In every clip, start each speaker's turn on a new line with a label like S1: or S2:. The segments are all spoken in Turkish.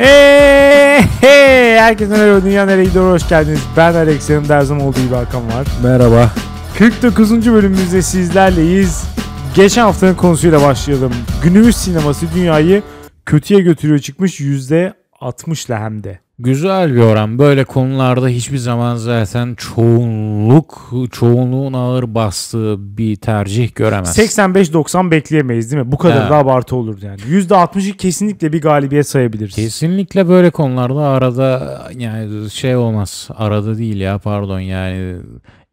S1: Hey, hey. Herkese merhaba. Dünya nereye gidiyor? Hoş geldiniz. Ben Alex. Yanımda her olduğu gibi Hakan var. Merhaba. 49. bölümümüzde sizlerleyiz. Geçen haftanın konusuyla başlayalım. Günümüz sineması dünyayı kötüye götürüyor çıkmış %60'la hem de.
S2: Güzel bir oran. Böyle konularda hiçbir zaman zaten çoğunluk, çoğunluğun ağır bastığı bir tercih göremez.
S1: 85-90 bekleyemeyiz değil mi? Bu kadar Evet. da abartı olur yani. %60'ı kesinlikle bir galibiyet sayabiliriz. Kesinlikle böyle konularda arada
S2: yani şey olmaz. Arada değil ya pardon yani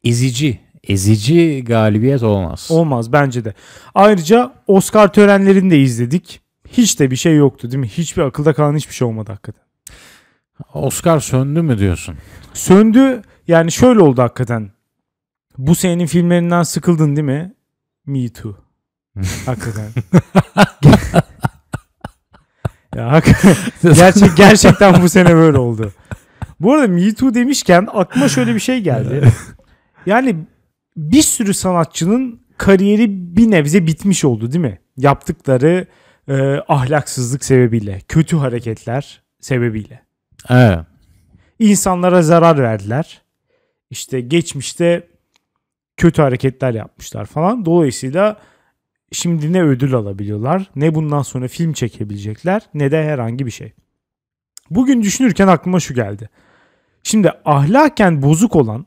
S2: ezici, ezici galibiyet olmaz.
S1: Olmaz bence de. Ayrıca Oscar törenlerini de izledik. Hiç de bir şey yoktu değil mi? Hiçbir akılda kalan hiçbir şey olmadı hakikaten. Oscar söndü mü diyorsun? Söndü. Yani şöyle oldu hakikaten. Bu senin filmlerinden sıkıldın değil mi? Me too. Hmm. hakikaten. ya, hak Gerçek, gerçekten bu sene böyle oldu. Bu arada Me Too demişken aklıma şöyle bir şey geldi. Yani bir sürü sanatçının kariyeri bir nebze bitmiş oldu değil mi? Yaptıkları e, ahlaksızlık sebebiyle, kötü hareketler sebebiyle. Evet. İnsanlara zarar verdiler. İşte geçmişte kötü hareketler yapmışlar falan. Dolayısıyla şimdi ne ödül alabiliyorlar ne bundan sonra film çekebilecekler ne de herhangi bir şey. Bugün düşünürken aklıma şu geldi. Şimdi ahlaken bozuk olan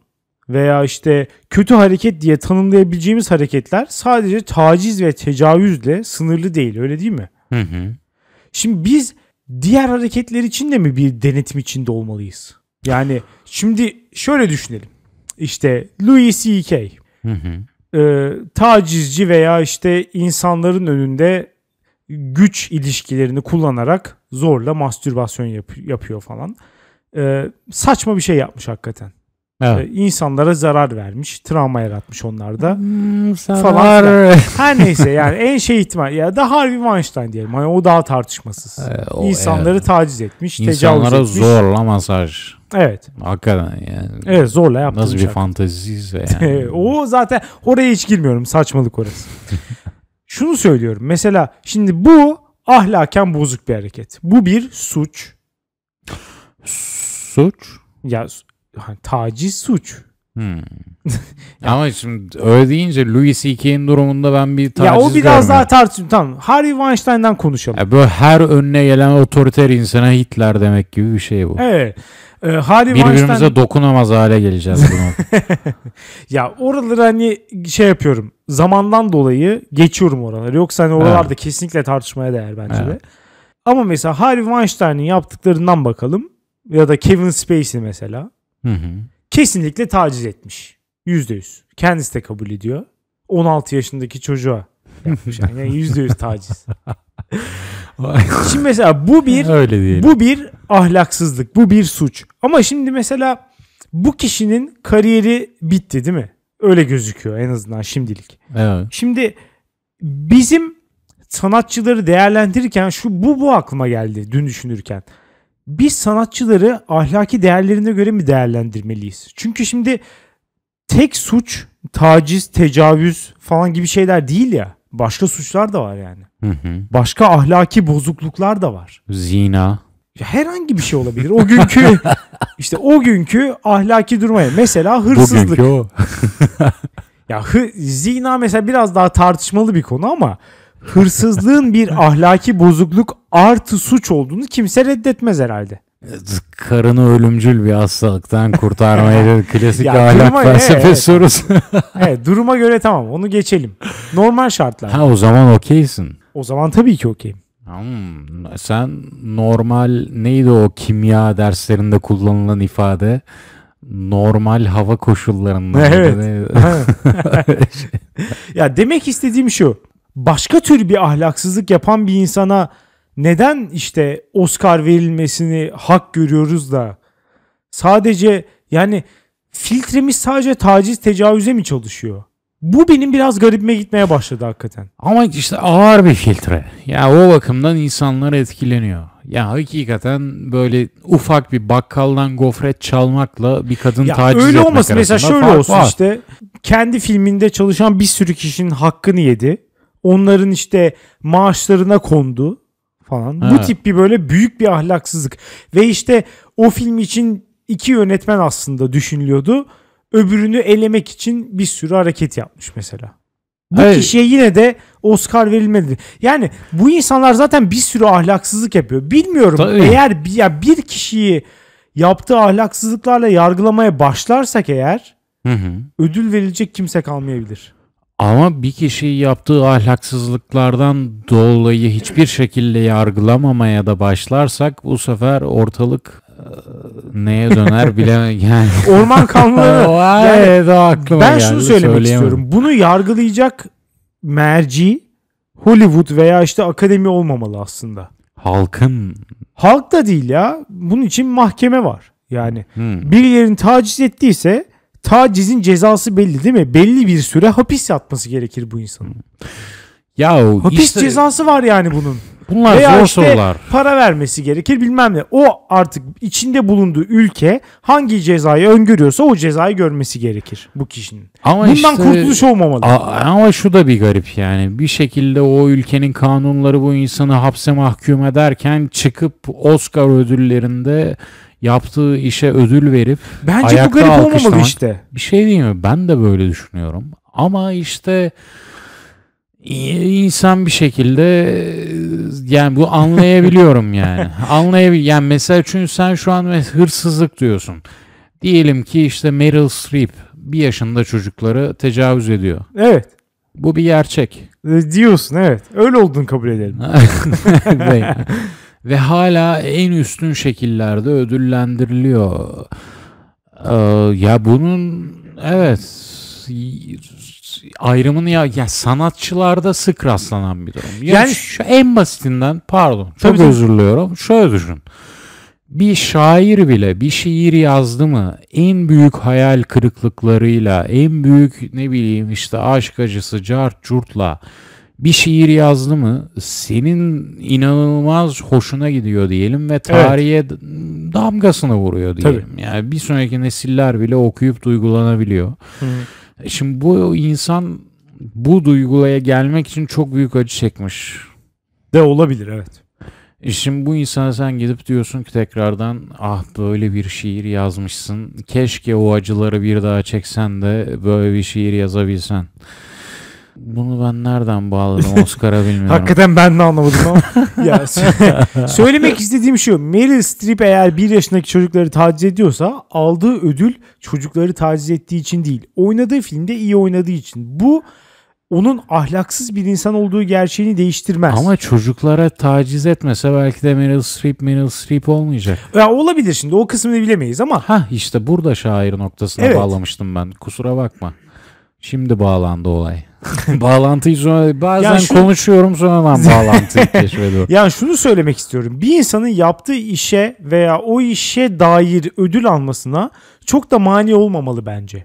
S1: veya işte kötü hareket diye tanımlayabileceğimiz hareketler sadece taciz ve tecavüzle sınırlı değil öyle değil mi? Hı hı. Şimdi biz diğer hareketler için de mi bir denetim içinde olmalıyız? Yani şimdi şöyle düşünelim. İşte Louis C.K. E, ee, tacizci veya işte insanların önünde güç ilişkilerini kullanarak zorla mastürbasyon yap- yapıyor falan. E, saçma bir şey yapmış hakikaten. Evet. Ee, insanlara zarar vermiş, travma yaratmış onlarda. Hmm, falan. Her neyse yani en şey ihtimal ya da Harvey Weinstein diyelim. Hani o daha tartışmasız. Ee, o, insanları evet. taciz etmiş, İnsanlara etmiş. zorla
S2: masaj. Evet. Hakikaten yani. Evet zorla yapmış. Nasıl bir şarkı. fanteziyse yani.
S1: o zaten oraya hiç girmiyorum. Saçmalık orası. Şunu söylüyorum. Mesela şimdi bu ahlaken bozuk bir hareket. Bu bir suç. Suç? Ya hani taciz suç. Hmm. yani, Ama
S2: şimdi öyle deyince Louis C.K.'nin durumunda ben bir taciz Ya o biraz görmüyorum. daha
S1: tartışım tamam. Harvey Weinstein'dan konuşalım.
S2: Ya böyle her önüne gelen otoriter insana Hitler demek gibi bir şey bu. Evet. Ee, Harvey Birbirimize Weinstein... dokunamaz hale geleceğiz buna.
S1: ya oraları hani şey yapıyorum. Zamandan dolayı geçiyorum oraları. Yoksa hani oralarda evet. kesinlikle tartışmaya değer bence evet. de. Ama mesela Harvey Weinstein'in yaptıklarından bakalım. Ya da Kevin Spacey mesela. Hı hı. Kesinlikle taciz etmiş. Yüzde yüz. Kendisi de kabul ediyor. 16 yaşındaki çocuğa yapmış. Yani yüzde yüz taciz. şimdi mesela bu bir Öyle bu bir ahlaksızlık, bu bir suç. Ama şimdi mesela bu kişinin kariyeri bitti değil mi? Öyle gözüküyor en azından şimdilik. Evet. Şimdi bizim sanatçıları değerlendirirken şu bu bu aklıma geldi dün düşünürken biz sanatçıları ahlaki değerlerine göre mi değerlendirmeliyiz? Çünkü şimdi tek suç taciz, tecavüz falan gibi şeyler değil ya. Başka suçlar da var yani. Hı hı. Başka ahlaki bozukluklar da var.
S2: Zina.
S1: Herhangi bir şey olabilir. O günkü işte o günkü ahlaki durmaya. Mesela hırsızlık. Bugünkü o. ya hı, zina mesela biraz daha tartışmalı bir konu ama hırsızlığın bir ahlaki bozukluk artı suç olduğunu kimse reddetmez herhalde.
S2: Karını ölümcül bir hastalıktan kurtarmayı klasik ya, ahlak duruma, felsefe evet, sorusu.
S1: evet, duruma göre tamam onu geçelim. Normal şartlar. Ha
S2: o zaman okeysin.
S1: O zaman tabii ki okeyim.
S2: Hmm, sen normal neydi o kimya derslerinde kullanılan ifade? normal hava koşullarında. Evet.
S1: ya demek istediğim şu başka tür bir ahlaksızlık yapan bir insana neden işte Oscar verilmesini hak görüyoruz da sadece yani filtremiz sadece taciz tecavüze mi çalışıyor? Bu benim biraz garibime gitmeye başladı hakikaten. Ama işte
S2: ağır bir filtre. Ya o bakımdan insanlar etkileniyor. Ya hakikaten böyle ufak bir bakkaldan gofret çalmakla bir kadın ya taciz öyle etmek olmasın. Mesela şöyle olsun var.
S1: işte kendi filminde çalışan bir sürü kişinin hakkını yedi onların işte maaşlarına kondu falan. Ha. Bu tip bir böyle büyük bir ahlaksızlık. Ve işte o film için iki yönetmen aslında düşünülüyordu. Öbürünü elemek için bir sürü hareket yapmış mesela. Bu Hayır. kişiye yine de Oscar verilmedi. Yani bu insanlar zaten bir sürü ahlaksızlık yapıyor. Bilmiyorum Tabii. eğer bir, ya bir kişiyi yaptığı ahlaksızlıklarla yargılamaya başlarsak eğer hı hı. ödül verilecek kimse kalmayabilir.
S2: Ama bir kişiyi yaptığı ahlaksızlıklardan dolayı hiçbir şekilde yargılamamaya da başlarsak bu sefer ortalık e, neye döner bile yani. Orman kanunları. yani, ben geldi, şunu söylemek istiyorum.
S1: Bunu yargılayacak merci Hollywood veya işte akademi olmamalı aslında.
S2: Halkın.
S1: Halk da değil ya. Bunun için mahkeme var. Yani hmm. bir yerin taciz ettiyse tacizin cezası belli değil mi? Belli bir süre hapis yatması gerekir bu insanın. Hmm.
S2: Ya hapis işte, cezası
S1: var yani bunun. Bunlar Veya zor işte sorular. Para vermesi gerekir bilmem ne. O artık içinde bulunduğu ülke hangi cezayı öngörüyorsa o cezayı görmesi gerekir bu kişinin. Ama Bundan işte, kurtuluş olmamalı.
S2: Ama şu da bir garip yani. Bir şekilde o ülkenin kanunları bu insanı hapse mahkum ederken çıkıp Oscar ödüllerinde yaptığı işe ödül verip Bence bu garip olmamalı işte. Bir şey değil mi? Ben de böyle düşünüyorum. Ama işte e, insan bir şekilde e, yani bu anlayabiliyorum yani. Anlayabil yani mesela çünkü sen şu an hırsızlık diyorsun. Diyelim ki işte Meryl Streep bir yaşında çocukları tecavüz ediyor.
S1: Evet. Bu bir gerçek. E, Diyorsun evet. Öyle olduğunu kabul edelim.
S2: ve hala en üstün şekillerde ödüllendiriliyor. Ee, ya bunun evet ayrımını ya, ya sanatçılarda sık rastlanan bir durum. Yani, yani şu en basitinden pardon çok Tabii özür diliyorum. Şöyle düşün. Bir şair bile bir şiir yazdı mı en büyük hayal kırıklıklarıyla en büyük ne bileyim işte aşk acısı cart curtla bir şiir yazdı mı senin inanılmaz hoşuna gidiyor diyelim ve tarihe evet. damgasını vuruyor diyelim. Tabii. Yani bir sonraki nesiller bile okuyup duygulanabiliyor. Hı. E şimdi bu insan bu duygulaya gelmek için çok büyük acı çekmiş. De olabilir evet. E şimdi bu insana sen gidip diyorsun ki tekrardan ah böyle bir şiir yazmışsın. Keşke o acıları bir daha çeksen de böyle bir şiir yazabilsen. Bunu ben nereden bağladım Oscar'a bilmiyorum. Hakikaten ben
S1: de anlamadım ama. ya, söylemek istediğim şu. Meryl Streep eğer bir yaşındaki çocukları taciz ediyorsa aldığı ödül çocukları taciz ettiği için değil. Oynadığı filmde iyi oynadığı için. Bu onun ahlaksız bir insan olduğu gerçeğini değiştirmez. Ama
S2: çocuklara taciz etmese belki de Meryl Streep Meryl Streep olmayacak.
S1: Ya olabilir şimdi o kısmını
S2: bilemeyiz ama. Ha işte burada şair noktasına evet. bağlamıştım ben. Kusura bakma. Şimdi bağlandı olay. Bağlantıyı sonra bazen yani şu... konuşuyorum sonradan bağlantıyı keşfediyorum.
S1: Yani şunu söylemek istiyorum. Bir insanın yaptığı işe veya o işe dair ödül almasına çok da mani olmamalı bence.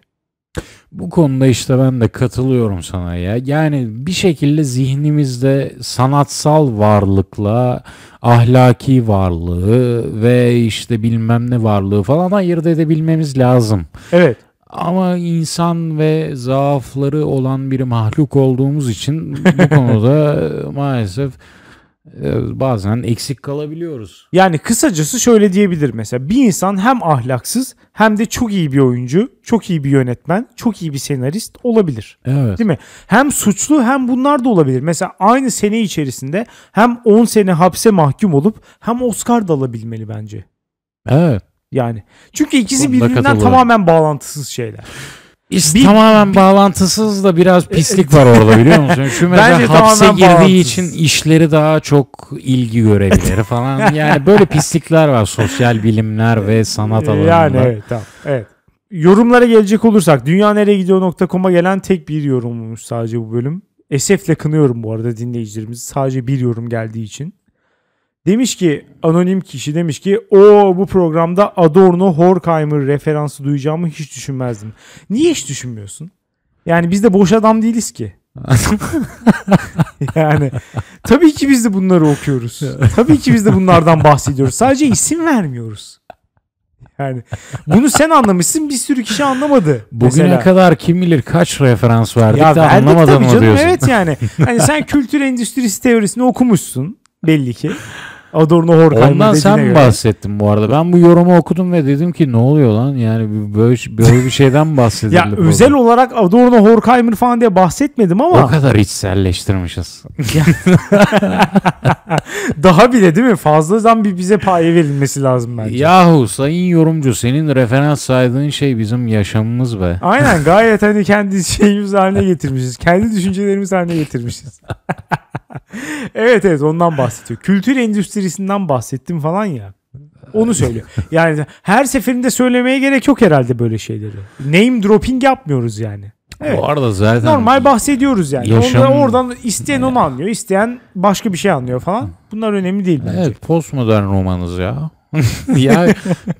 S2: Bu konuda işte ben de katılıyorum sana ya. Yani bir şekilde zihnimizde sanatsal varlıkla ahlaki varlığı ve işte bilmem ne varlığı falan ayırt edebilmemiz lazım. Evet. Ama insan ve zaafları
S1: olan bir mahluk olduğumuz için bu
S2: konuda e, maalesef e, bazen eksik kalabiliyoruz.
S1: Yani kısacası şöyle diyebilir mesela bir insan hem ahlaksız hem de çok iyi bir oyuncu, çok iyi bir yönetmen, çok iyi bir senarist olabilir. Evet. Değil mi? Hem suçlu hem bunlar da olabilir. Mesela aynı sene içerisinde hem 10 sene hapse mahkum olup hem Oscar da alabilmeli bence. Evet. Yani çünkü ikisi Onunla birbirinden tamamen bağlantısız şeyler. İşte bir, tamamen bir,
S2: bağlantısız da biraz e, pislik var orada biliyor musun? Şu mesela hapse girdiği için işleri daha çok ilgi görebilir falan. Yani böyle pislikler var sosyal bilimler ve sanat e, alanında. Yani evet tamam.
S1: Evet. Yorumlara gelecek olursak dünya nereye gidiyor.com'a gelen tek bir yorummuş sadece bu bölüm. Esefle kınıyorum bu arada dinleyicilerimizi sadece bir yorum geldiği için. Demiş ki anonim kişi demiş ki o bu programda Adorno Horkheimer referansı duyacağımı hiç düşünmezdim. Niye hiç düşünmüyorsun? Yani biz de boş adam değiliz ki. yani tabii ki biz de bunları okuyoruz. Tabii ki biz de bunlardan bahsediyoruz. Sadece isim vermiyoruz. Yani bunu sen anlamışsın bir sürü kişi anlamadı. Bugüne mesela.
S2: kadar kim bilir kaç referans verdik ya de verdik anlamadın mı canım, diyorsun. Evet yani. Hani sen
S1: kültür endüstrisi teorisini okumuşsun belli ki. Adorno Horkheimer Ondan sen göre.
S2: bahsettin bu arada. Ben bu yorumu okudum ve dedim ki ne oluyor lan? Yani böyle, böyle bir şeyden bahsedilir. ya burada. özel
S1: olarak Adorno Horkheimer falan diye bahsetmedim ama. O kadar
S2: içselleştirmişiz.
S1: Daha bile değil mi? Fazladan bir bize paye verilmesi lazım bence. Yahu sayın
S2: yorumcu senin referans saydığın şey bizim yaşamımız be.
S1: Aynen gayet hani kendi şeyimiz haline getirmişiz. Kendi düşüncelerimiz haline getirmişiz. evet evet ondan bahsediyor. Kültür endüstrisinden bahsettim falan ya. Onu söylüyor. Yani her seferinde söylemeye gerek yok herhalde böyle şeyleri. Name dropping yapmıyoruz yani. Evet. Bu arada
S2: zaten normal
S1: bahsediyoruz yani. Yaşam... Ondan oradan isteyen onu anlıyor, isteyen başka bir şey anlıyor falan. Bunlar önemli değil bence.
S2: Evet, postmodern romanız ya. ya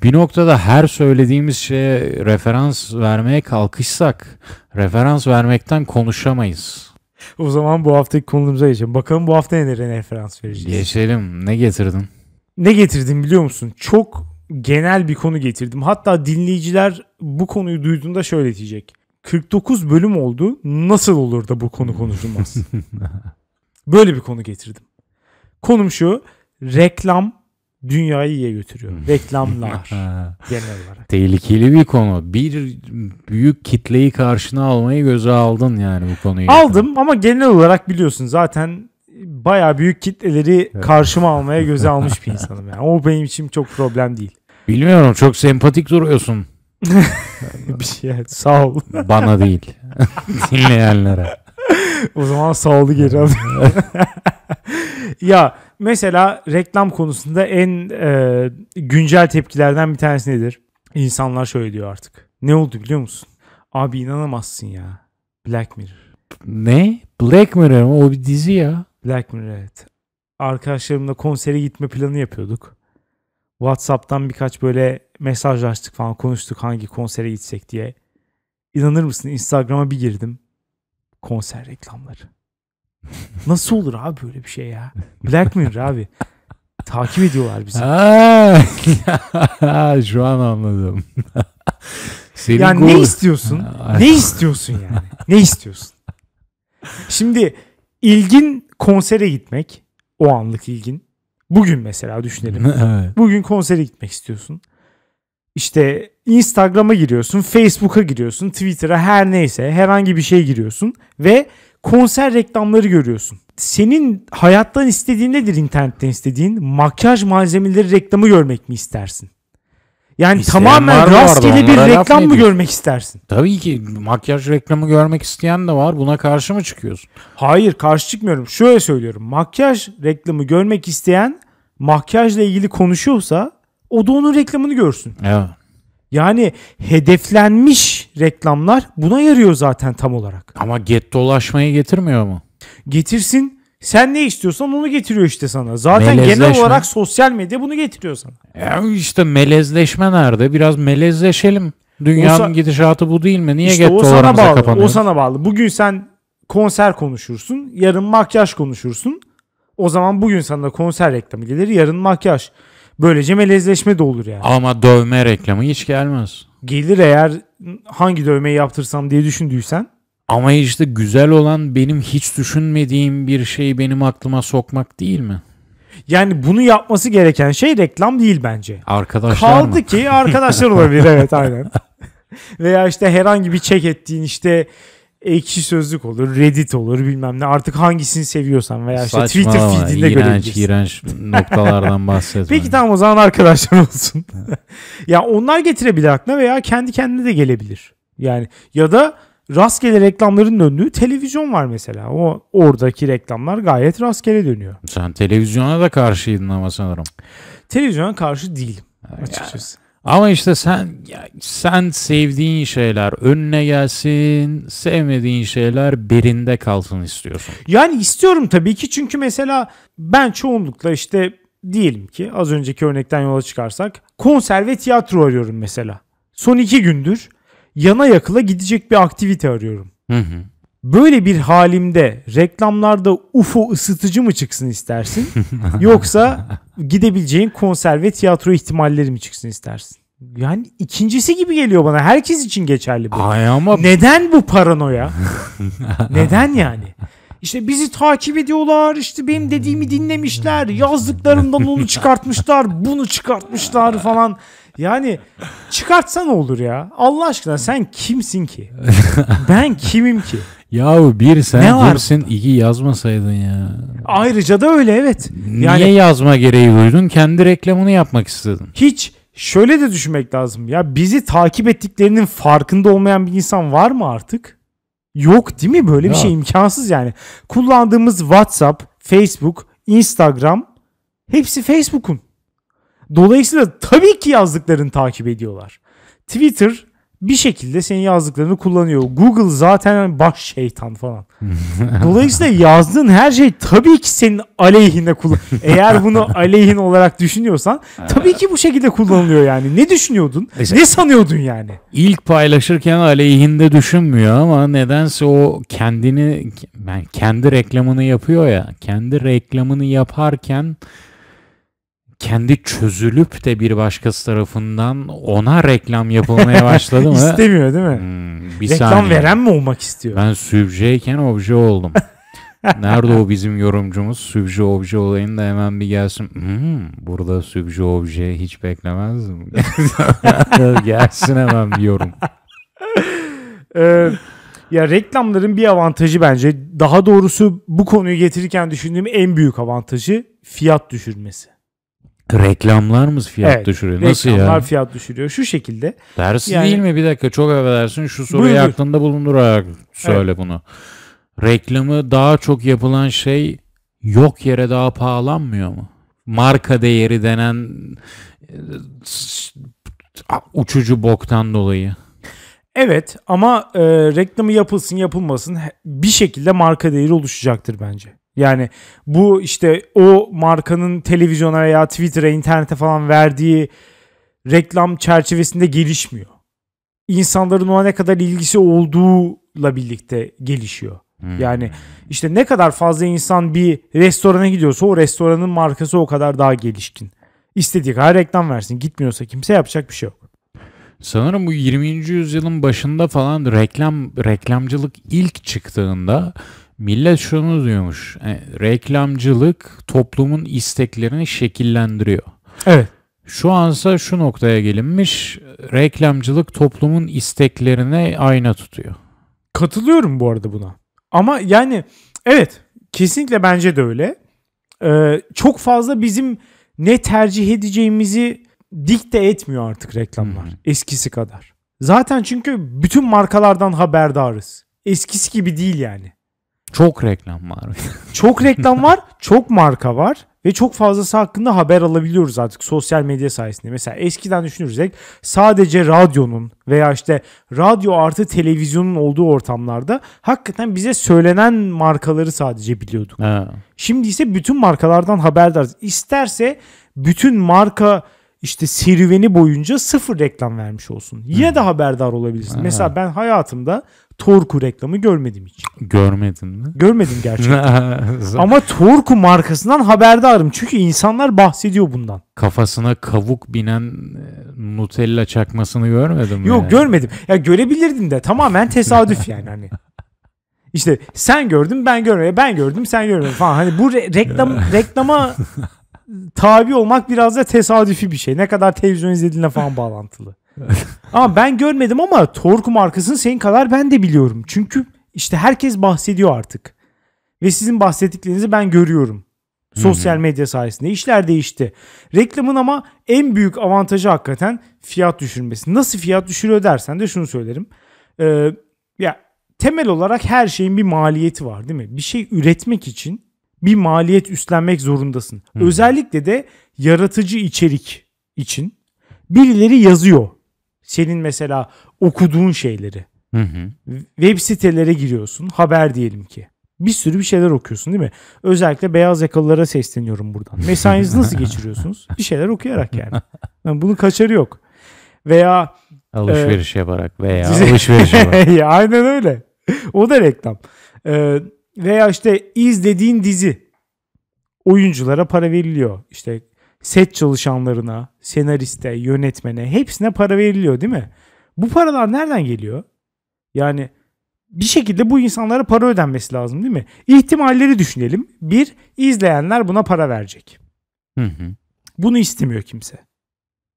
S2: bir noktada her söylediğimiz şeye referans vermeye kalkışsak referans vermekten konuşamayız
S1: o zaman bu haftaki konularımıza geçelim. Bakalım bu hafta nelere referans vereceğiz.
S2: Geçelim. Ne getirdin?
S1: Ne getirdim biliyor musun? Çok genel bir konu getirdim. Hatta dinleyiciler bu konuyu duyduğunda şöyle diyecek. 49 bölüm oldu. Nasıl olur da bu konu konuşulmaz? Böyle bir konu getirdim. Konum şu. Reklam dünyayı iyiye götürüyor. Hmm. Reklamlar genel
S2: olarak. Tehlikeli bir konu. Bir büyük kitleyi karşına almayı göze aldın yani bu konuyu.
S1: Aldım ama genel olarak biliyorsun zaten baya büyük kitleleri evet. karşıma almaya göze almış bir insanım yani. O benim için çok problem değil.
S2: Bilmiyorum çok sempatik duruyorsun.
S1: bir şey sağ ol. Bana değil.
S2: Dinleyenlere.
S1: o zaman Saul'u geri ya mesela reklam konusunda en e, güncel tepkilerden bir tanesi nedir? İnsanlar şöyle diyor artık. Ne oldu biliyor musun? Abi inanamazsın ya. Black Mirror.
S2: Ne? Black Mirror mı? O bir dizi
S1: ya. Black Mirror evet. Arkadaşlarımla konsere gitme planı yapıyorduk. Whatsapp'tan birkaç böyle mesajlaştık falan konuştuk hangi konsere gitsek diye. İnanır mısın Instagram'a bir girdim konser reklamları. Nasıl olur abi böyle bir şey ya? Black Mirror abi. Takip ediyorlar bizi. şu an
S2: anladım. Senin yani ne istiyorsun? ne istiyorsun yani? Ne istiyorsun?
S1: Şimdi ilgin konsere gitmek. O anlık ilgin. Bugün mesela düşünelim. evet. Bugün konsere gitmek istiyorsun işte Instagram'a giriyorsun, Facebook'a giriyorsun, Twitter'a her neyse herhangi bir şey giriyorsun ve konser reklamları görüyorsun. Senin hayattan istediğin nedir internetten istediğin? Makyaj malzemeleri reklamı görmek mi istersin? Yani İsteyen tamamen rastgele bir reklam mı görmek istersin?
S2: Tabii ki makyaj reklamı görmek
S1: isteyen de var. Buna karşı mı çıkıyorsun? Hayır karşı çıkmıyorum. Şöyle söylüyorum. Makyaj reklamı görmek isteyen makyajla ilgili konuşuyorsa o da onun reklamını görsün. Evet. Yani hedeflenmiş reklamlar buna yarıyor zaten tam olarak.
S2: Ama get dolaşmayı getirmiyor mu? Getirsin. Sen ne istiyorsan onu getiriyor işte sana. Zaten genel olarak
S1: sosyal medya bunu getiriyor sana. Ya
S2: işte melezleşme nerede? Biraz melezleşelim. Dünyanın sa- gidişatı bu değil mi? Niye işte get dolarımıza bağlı, O sana
S1: bağlı. Bugün sen konser konuşursun. Yarın makyaj konuşursun. O zaman bugün sana konser reklamı gelir. Yarın makyaj. Böylece melezleşme de olur yani.
S2: Ama dövme reklamı hiç gelmez.
S1: Gelir eğer hangi dövmeyi yaptırsam diye düşündüysen.
S2: Ama işte güzel olan benim hiç düşünmediğim bir şeyi benim aklıma sokmak değil mi?
S1: Yani bunu yapması gereken şey reklam değil bence.
S2: Arkadaşlar Kaldı mı? ki arkadaşlar olabilir evet aynen.
S1: Veya işte herhangi bir çek ettiğin işte Ekşi Sözlük olur, Reddit olur bilmem ne. Artık hangisini seviyorsan veya işte Saçma Twitter feedinde iğrenç, görebilirsin. noktalardan bahsetme. Peki tamam o zaman arkadaşlar olsun. ya onlar getirebilir aklına veya kendi kendine de gelebilir. Yani ya da rastgele reklamların döndüğü televizyon var mesela. O oradaki reklamlar gayet rastgele dönüyor.
S2: Sen televizyona da karşıydın ama sanırım.
S1: Televizyona karşı değilim açıkçası. Yani. Ama işte sen
S2: ya sen sevdiğin şeyler önüne gelsin, sevmediğin şeyler birinde kalsın istiyorsun.
S1: Yani istiyorum tabii ki çünkü mesela ben çoğunlukla işte diyelim ki az önceki örnekten yola çıkarsak konser ve tiyatro arıyorum mesela. Son iki gündür yana yakıla gidecek bir aktivite arıyorum. Hı hı. Böyle bir halimde reklamlarda UFO ısıtıcı mı çıksın istersin? Yoksa gidebileceğin konser ve tiyatro ihtimalleri mi çıksın istersin? Yani ikincisi gibi geliyor bana. Herkes için geçerli bu. Ay ama... Neden bu paranoya? Neden yani? İşte bizi takip ediyorlar. İşte benim dediğimi dinlemişler. Yazdıklarımdan onu çıkartmışlar. Bunu çıkartmışlar falan. Yani çıkartsa ne olur ya? Allah aşkına sen kimsin ki? Ben kimim ki?
S2: Yahu bir sen ne girsin iki yazmasaydın ya.
S1: Ayrıca da öyle evet. Yani, Niye
S2: yazma gereği duydun? Kendi reklamını yapmak istedin.
S1: Hiç şöyle de düşünmek lazım. Ya bizi takip ettiklerinin farkında olmayan bir insan var mı artık? Yok değil mi? Böyle ya. bir şey imkansız yani. Kullandığımız WhatsApp, Facebook, Instagram hepsi Facebook'un. Dolayısıyla tabii ki yazdıklarını takip ediyorlar. Twitter bir şekilde senin yazdıklarını kullanıyor. Google zaten baş şeytan falan. Dolayısıyla yazdığın her şey tabii ki senin aleyhine kullan. Eğer bunu aleyhin olarak düşünüyorsan tabii ki bu şekilde kullanılıyor yani. Ne düşünüyordun? Mesela, ne sanıyordun yani?
S2: İlk paylaşırken aleyhinde düşünmüyor ama nedense o kendini ben yani kendi reklamını yapıyor ya. Kendi reklamını yaparken kendi çözülüp de bir başkası tarafından ona reklam yapılmaya başladı mı? İstemiyor değil mi? Hmm, bir reklam saniye. veren mi olmak istiyor? Ben sübjeyken obje oldum. Nerede o bizim yorumcumuz? Sübje obje olayını da hemen bir gelsin. Hmm, burada sübje obje hiç beklemez
S1: gelsin hemen bir yorum. ee, ya reklamların bir avantajı bence daha doğrusu bu konuyu getirirken düşündüğüm en büyük avantajı fiyat düşürmesi.
S2: Reklamlar mı fiyat evet, düşürüyor? Nasıl reklamlar ya? Reklamlar
S1: fiyat düşürüyor. Şu şekilde. Ders yani, değil
S2: mi? Bir dakika çok affedersin. Şu soruyu buyur, aklında bulundurarak söyle evet. bunu. Reklamı daha çok yapılan şey yok yere daha pahalanmıyor mu? Marka değeri denen e, uçucu boktan dolayı.
S1: Evet ama e, reklamı yapılsın yapılmasın bir şekilde marka değeri oluşacaktır bence. Yani bu işte o markanın televizyona ya Twitter'a, internete falan verdiği reklam çerçevesinde gelişmiyor. İnsanların ona ne kadar ilgisi olduğuyla birlikte gelişiyor. Hmm. Yani işte ne kadar fazla insan bir restorana gidiyorsa o restoranın markası o kadar daha gelişkin. İstediği kadar reklam versin. Gitmiyorsa kimse yapacak bir şey yok.
S2: Sanırım bu 20. yüzyılın başında falan reklam reklamcılık ilk çıktığında Millet şunu diyormuş. Yani e, reklamcılık toplumun isteklerini şekillendiriyor. Evet. Şu ansa şu noktaya gelinmiş. Reklamcılık toplumun isteklerine ayna tutuyor. Katılıyorum bu arada
S1: buna. Ama yani evet kesinlikle bence de öyle. Ee, çok fazla bizim ne tercih edeceğimizi dikte etmiyor artık reklamlar. Hmm. Eskisi kadar. Zaten çünkü bütün markalardan haberdarız. Eskisi gibi değil yani.
S2: Çok reklam var.
S1: çok reklam var, çok marka var ve çok fazlası hakkında haber alabiliyoruz artık sosyal medya sayesinde. Mesela eskiden düşünürsek sadece radyonun veya işte radyo artı televizyonun olduğu ortamlarda hakikaten bize söylenen markaları sadece biliyorduk. Ha. Şimdi ise bütün markalardan haberdarız. İsterse bütün marka işte serüveni boyunca sıfır reklam vermiş olsun. Yine de haberdar olabilirsin. Ha. Mesela ben hayatımda Torku reklamı görmedim hiç.
S2: Görmedin mi? Görmedim gerçekten. Ama
S1: Torku markasından haberdarım. Çünkü insanlar bahsediyor bundan.
S2: Kafasına kavuk binen e, Nutella çakmasını görmedim mi? Yok yani?
S1: görmedim. Ya görebilirdin de tamamen tesadüf yani hani. İşte sen gördün ben görmedim. Ben gördüm sen görmedin falan. Hani bu re- reklam reklama tabi olmak biraz da tesadüfi bir şey. Ne kadar televizyon izlediğine falan bağlantılı. ama ben görmedim ama Torku markasını senin kadar ben de biliyorum. Çünkü işte herkes bahsediyor artık. Ve sizin bahsettiklerinizi ben görüyorum. Sosyal medya sayesinde işler değişti. Reklamın ama en büyük avantajı hakikaten fiyat düşürmesi. Nasıl fiyat düşürüyor dersen de şunu söylerim. Ee, ya temel olarak her şeyin bir maliyeti var değil mi? Bir şey üretmek için bir maliyet üstlenmek zorundasın. Hı. Özellikle de yaratıcı içerik için birileri yazıyor senin mesela okuduğun şeyleri. Hı hı. Web sitelere giriyorsun. Haber diyelim ki. Bir sürü bir şeyler okuyorsun değil mi? Özellikle beyaz yakalılara sesleniyorum buradan. Mesainizi nasıl geçiriyorsunuz? Bir şeyler okuyarak yani. yani bunun kaçarı yok. Veya
S2: alışveriş e, yaparak veya size, alışveriş yaparak.
S1: aynen öyle. O da reklam. E, veya işte izlediğin dizi oyunculara para veriliyor. İşte set çalışanlarına, senariste, yönetmene hepsine para veriliyor değil mi? Bu paralar nereden geliyor? Yani bir şekilde bu insanlara para ödenmesi lazım değil mi? İhtimalleri düşünelim. Bir, izleyenler buna para verecek. Hı hı. Bunu istemiyor kimse.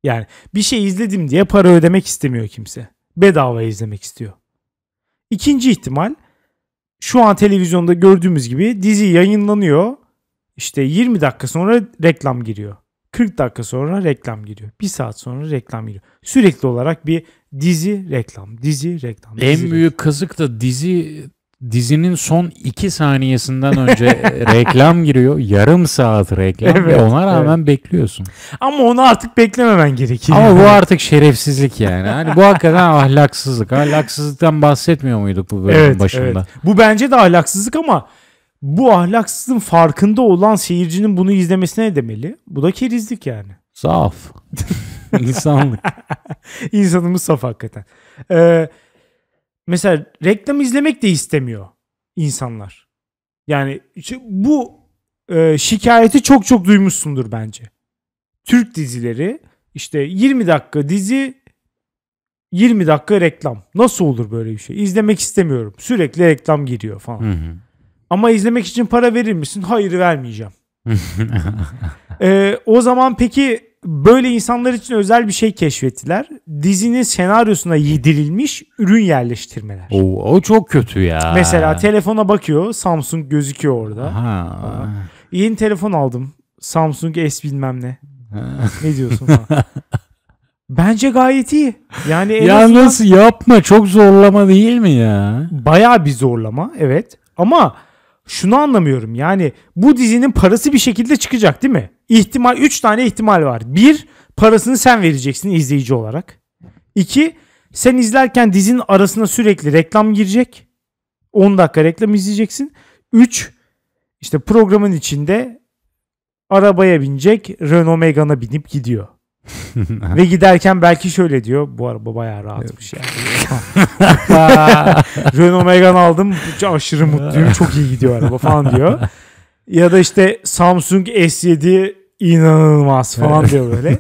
S1: Yani bir şey izledim diye para ödemek istemiyor kimse. Bedava izlemek istiyor. İkinci ihtimal şu an televizyonda gördüğümüz gibi dizi yayınlanıyor. İşte 20 dakika sonra reklam giriyor. 40 dakika sonra reklam giriyor. 1 saat sonra reklam giriyor. Sürekli olarak bir dizi reklam, dizi reklam. Dizi en reklam. büyük kazık da dizi
S2: dizinin son 2 saniyesinden önce reklam giriyor. Yarım saat reklam evet, ve ona rağmen evet. bekliyorsun.
S1: Ama onu artık beklememen gerekiyor. Ama bu artık şerefsizlik
S2: yani. Hani bu hakikaten ahlaksızlık. Ahlaksızlıktan bahsetmiyor muyduk bu bölümün evet, başında? Evet.
S1: Bu bence de ahlaksızlık ama bu ahlaksızın farkında olan seyircinin bunu izlemesine ne demeli? Bu da kerizlik yani. Saf. İnsanlık. İnsanımız saf hakikaten. Ee, mesela reklam izlemek de istemiyor insanlar. Yani bu e, şikayeti çok çok duymuşsundur bence. Türk dizileri işte 20 dakika dizi 20 dakika reklam. Nasıl olur böyle bir şey? İzlemek istemiyorum. Sürekli reklam giriyor falan. Hı hı. Ama izlemek için para verir misin? Hayır vermeyeceğim. ee, o zaman peki böyle insanlar için özel bir şey keşfettiler. Dizinin senaryosuna yedirilmiş ürün yerleştirmeler.
S2: Oo, o çok kötü ya. Mesela
S1: telefona bakıyor Samsung gözüküyor orada. Ha. Aa, yeni telefon aldım. Samsung S bilmem ne. Ne diyorsun? Bence gayet iyi. Yani en ya azından... nasıl yapma çok zorlama değil mi ya? Baya bir zorlama evet. Ama şunu anlamıyorum. Yani bu dizinin parası bir şekilde çıkacak değil mi? İhtimal 3 tane ihtimal var. Bir, parasını sen vereceksin izleyici olarak. İki, sen izlerken dizinin arasına sürekli reklam girecek. 10 dakika reklam izleyeceksin. 3 işte programın içinde arabaya binecek Renault Megane'a binip gidiyor. Ve giderken belki şöyle diyor. Bu araba bayağı rahatmış yani. Renault Megane aldım. Aşırı mutluyum. Çok iyi gidiyor araba falan diyor. Ya da işte Samsung S7 inanılmaz falan diyor böyle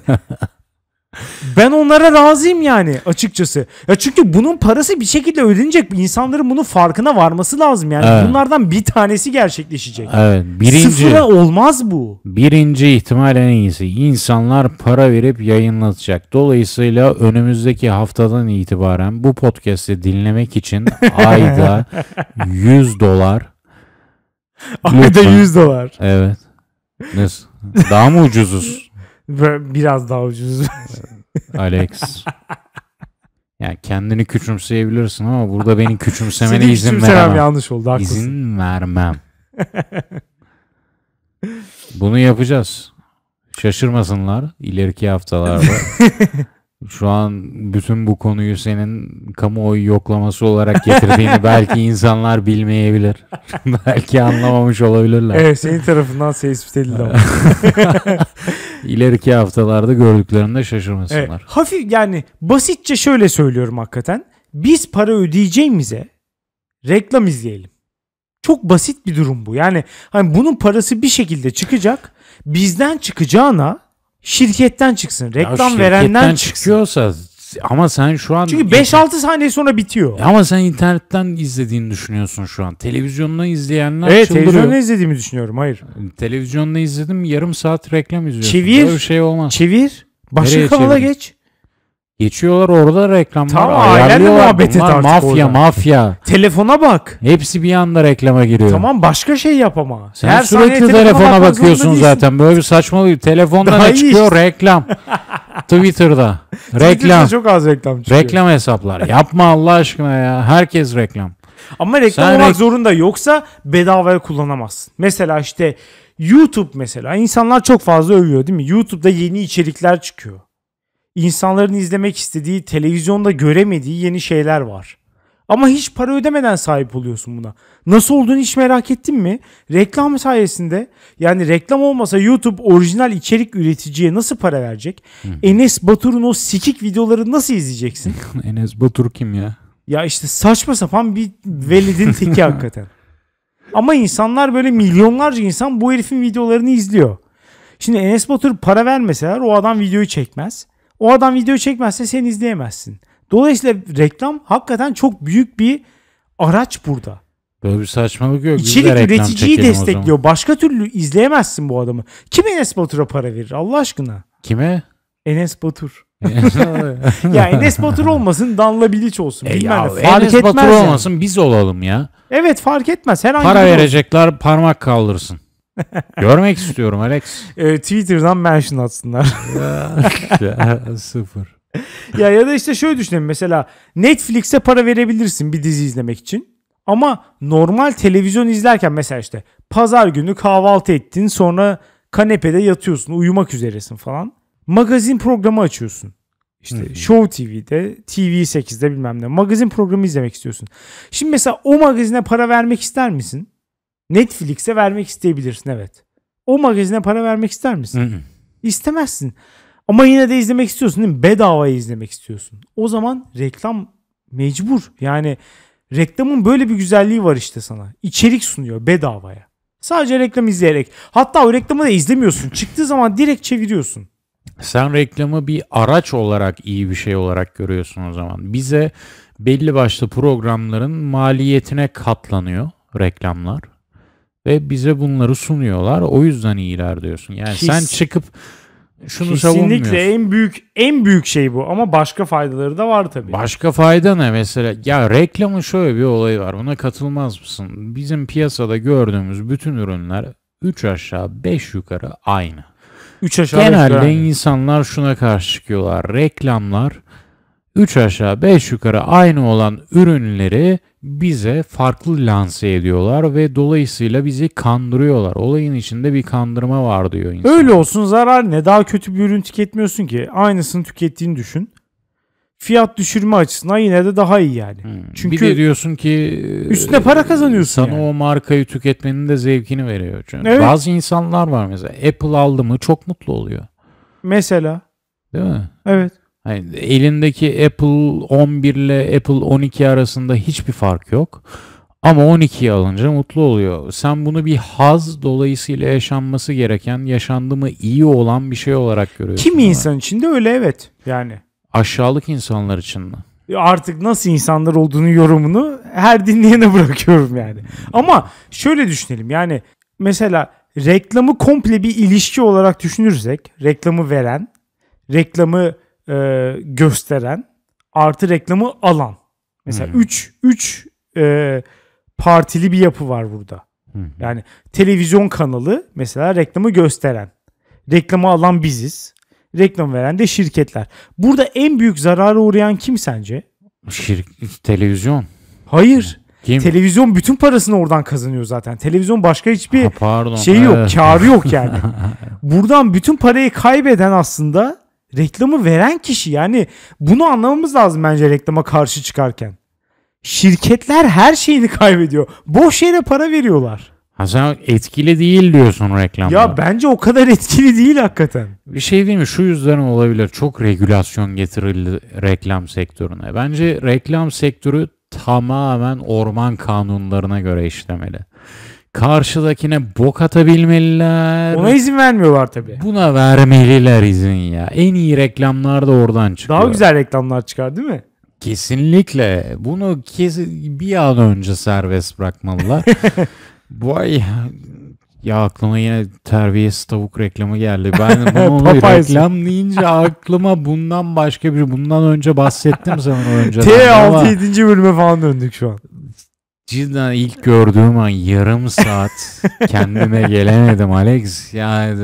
S1: ben onlara razıyım yani açıkçası. Ya çünkü bunun parası bir şekilde ödenecek. İnsanların bunun farkına varması lazım yani. Evet. Bunlardan bir tanesi gerçekleşecek. Evet. Birinci, Sıfıra olmaz bu.
S2: Birinci ihtimal en iyisi. İnsanlar para verip yayınlatacak. Dolayısıyla önümüzdeki haftadan itibaren bu podcast'i dinlemek için ayda 100 dolar Ayda 100 dolar. Evet. Nasıl? Daha mı ucuzuz?
S1: Biraz daha ucuz.
S2: Alex. Yani kendini küçümseyebilirsin ama burada beni küçümsemene Seni izin vermem. yanlış oldu haklısın. İzin vermem. Bunu yapacağız. Şaşırmasınlar ileriki haftalarda. Şu an bütün bu konuyu senin kamuoyu yoklaması olarak getirdiğini belki insanlar bilmeyebilir. belki anlamamış olabilirler. Evet
S1: senin tarafından sespit edildi ama.
S2: İleriki haftalarda gördüklerinde şaşırmasınlar. Evet,
S1: hafif yani basitçe şöyle söylüyorum hakikaten. Biz para ödeyeceğimize reklam izleyelim. Çok basit bir durum bu. Yani hani bunun parası bir şekilde çıkacak. Bizden çıkacağına şirketten çıksın. Reklam ya verenden çıksın.
S2: çıkıyorsa ama sen şu an... Çünkü 5-6
S1: saniye sonra bitiyor.
S2: E ama sen internetten
S1: izlediğini düşünüyorsun şu
S2: an. Televizyonda izleyenler Evet çıldırıyor. televizyonda izlediğimi düşünüyorum hayır. Televizyonda izledim yarım saat reklam izliyorum. Çevir. Böyle bir şey olmaz. Çevir. Başka Nereye kanala geç. Geçiyorlar orada
S1: reklamlar Tam aile ayarlıyorlar. muhabbeti Bunlar artık mafya orada.
S2: mafya. Telefona bak. Hepsi bir anda reklama giriyor.
S1: Tamam başka şey yap ama. Sen Her saniye sürekli telefona bakıyorsun zaten.
S2: Böyle bir saçmalık. Telefonda Daha ne iyi çıkıyor? Reklam. Twitter'da. reklam. Twitter'da çok az reklam çıkıyor. Reklam hesaplar. Yapma Allah aşkına ya. Herkes reklam.
S1: Ama reklam Sen olmak rek- zorunda yoksa bedavaya kullanamazsın. Mesela işte YouTube mesela insanlar çok fazla övüyor değil mi? YouTube'da yeni içerikler çıkıyor insanların izlemek istediği, televizyonda göremediği yeni şeyler var. Ama hiç para ödemeden sahip oluyorsun buna. Nasıl olduğunu hiç merak ettin mi? Reklam sayesinde yani reklam olmasa YouTube orijinal içerik üreticiye nasıl para verecek? Hı. Enes Batur'un o sikik videoları nasıl izleyeceksin?
S2: Enes Batur kim ya?
S1: Ya işte saçma sapan bir velidin teki hakikaten. Ama insanlar böyle milyonlarca insan bu herifin videolarını izliyor. Şimdi Enes Batur para vermeseler o adam videoyu çekmez. O adam video çekmezse sen izleyemezsin. Dolayısıyla reklam hakikaten çok büyük bir araç burada. Böyle bir saçmalık yok. İçerik üreticiyi destekliyor. Başka türlü izleyemezsin bu adamı. Kim Enes Batur'a para verir Allah aşkına? Kime? Enes Batur. ya Enes Batur olmasın Danla Bilic olsun. E ya, Fark Enes etmez Batur yani. olmasın
S2: biz olalım ya.
S1: Evet fark etmez. Herhangi para
S2: verecekler parmak kaldırsın. Görmek istiyorum Alex.
S1: E, Twitter'dan mention atsınlar. ya, sıfır. ya ya da işte şöyle düşünelim mesela Netflix'e para verebilirsin bir dizi izlemek için. Ama normal televizyon izlerken mesela işte pazar günü kahvaltı ettin sonra kanepede yatıyorsun uyumak üzeresin falan. Magazin programı açıyorsun. İşte Show TV'de, TV8'de bilmem ne. Magazin programı izlemek istiyorsun. Şimdi mesela o magazine para vermek ister misin? Netflix'e vermek isteyebilirsin evet. O magazine para vermek ister misin? Hı-hı. İstemezsin. Ama yine de izlemek istiyorsun değil mi? Bedavaya izlemek istiyorsun. O zaman reklam mecbur. Yani reklamın böyle bir güzelliği var işte sana. İçerik sunuyor bedavaya. Sadece reklam izleyerek. Hatta o reklamı da izlemiyorsun. Çıktığı zaman direkt çeviriyorsun.
S2: Sen reklamı bir araç olarak iyi bir şey olarak görüyorsun o zaman. Bize belli başlı programların maliyetine katlanıyor reklamlar ve bize bunları sunuyorlar. O yüzden iyiler diyorsun. Yani Kes, sen çıkıp
S1: şunu kesinlikle savunmuyorsun. en büyük en büyük şey bu ama başka faydaları da var tabii.
S2: Başka fayda ne mesela? Ya reklamın şöyle bir olayı var. Buna katılmaz mısın? Bizim piyasada gördüğümüz bütün ürünler 3 aşağı 5 yukarı aynı.
S1: 3 aşağı Genelde yukarı.
S2: insanlar şuna karşı çıkıyorlar. Reklamlar 3 aşağı 5 yukarı aynı olan ürünleri bize farklı lanse ediyorlar ve dolayısıyla bizi kandırıyorlar. Olayın içinde bir kandırma var diyor insan. Öyle
S1: olsun zarar ne? Daha kötü bir ürün tüketmiyorsun ki. Aynısını tükettiğini düşün. Fiyat düşürme açısından yine de daha iyi yani. Hmm. Çünkü bir de
S2: diyorsun ki üstüne para e, kazanıyorsun. Sana yani. o markayı tüketmenin de zevkini veriyor. Çünkü evet. bazı insanlar var mesela Apple aldı mı çok mutlu oluyor. Mesela. Değil mi? Evet. Yani elindeki Apple 11 ile Apple 12 arasında hiçbir fark yok. Ama 12'yi alınca mutlu oluyor. Sen bunu bir haz dolayısıyla yaşanması gereken, yaşandı mı iyi olan bir şey olarak görüyorsun. Kim insan
S1: için de öyle evet yani.
S2: Aşağılık insanlar için mi?
S1: Artık nasıl insanlar olduğunu yorumunu her dinleyene bırakıyorum yani. Ama şöyle düşünelim yani mesela reklamı komple bir ilişki olarak düşünürsek reklamı veren, reklamı e, gösteren artı reklamı alan. Mesela 3 hmm. üç, üç, e, partili bir yapı var burada. Hmm. Yani televizyon kanalı mesela reklamı gösteren. Reklamı alan biziz. Reklam veren de şirketler. Burada en büyük zarara uğrayan kim sence?
S2: Şirk televizyon.
S1: Hayır. Kim? Televizyon bütün parasını oradan kazanıyor zaten. Televizyon başka hiçbir ha, pardon. şey yok, evet. karı yok yani. Buradan bütün parayı kaybeden aslında reklamı veren kişi yani bunu anlamamız lazım bence reklama karşı çıkarken. Şirketler her şeyini kaybediyor. Boş yere para veriyorlar.
S2: Ha sen etkili değil diyorsun reklamda. Ya
S1: bence o kadar etkili değil hakikaten.
S2: Bir şey değil mi? Şu yüzden olabilir. Çok regülasyon getirildi reklam sektörüne. Bence reklam sektörü tamamen orman kanunlarına göre işlemeli. Karşıdakine bok atabilmeliler. Ona izin
S1: vermiyorlar tabii.
S2: Buna vermeliler izin ya. En iyi reklamlar da oradan çıkıyor. Daha güzel reklamlar çıkar değil mi? Kesinlikle. Bunu kesin bir an önce serbest bırakmalılar. Vay ya aklıma yine terbiyesi tavuk reklamı geldi. Ben bunu reklam deyince aklıma bundan başka bir bundan önce bahsettim sanırım önce. T6
S1: 7. bölüme falan döndük şu an
S2: cidden ilk gördüğüm an yarım saat kendime gelemedim Alex. Ya